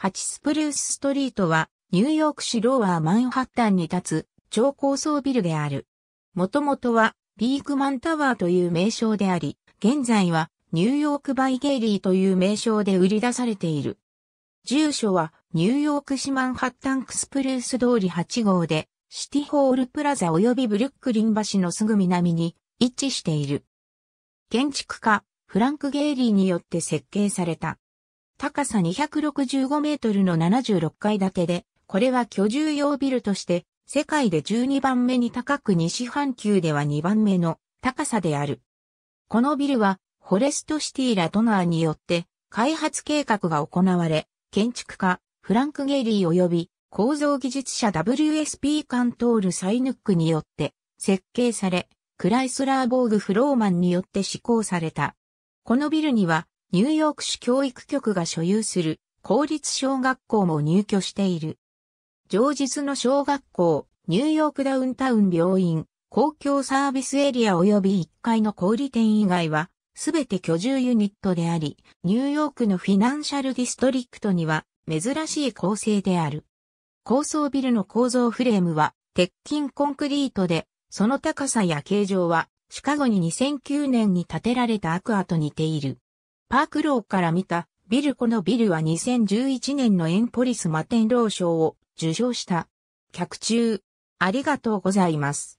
8スプルースストリートは、ニューヨーク市ローワーマンハッタンに立つ超高層ビルである。もともとは、ビークマンタワーという名称であり、現在は、ニューヨークバイゲイリーという名称で売り出されている。住所は、ニューヨーク市マンハッタンクスプルース通り8号で、シティホールプラザ及びブルックリン橋のすぐ南に位置している。建築家、フランク・ゲイリーによって設計された。高さ265メートルの76階建てで、これは居住用ビルとして、世界で12番目に高く西半球では2番目の高さである。このビルは、フォレストシティラドナーによって、開発計画が行われ、建築家、フランク・ゲイリー及び、構造技術者 WSP カントール・サイヌックによって、設計され、クライスラー・ボーグ・フローマンによって施行された。このビルには、ニューヨーク市教育局が所有する公立小学校も入居している。常日の小学校、ニューヨークダウンタウン病院、公共サービスエリア及び1階の小売店以外は、すべて居住ユニットであり、ニューヨークのフィナンシャルディストリクトには珍しい構成である。高層ビルの構造フレームは鉄筋コンクリートで、その高さや形状はシカゴに2009年に建てられたアクアと似ている。パークローから見た、ビルこのビルは2011年のエンポリスマテンロー賞を受賞した。客中、ありがとうございます。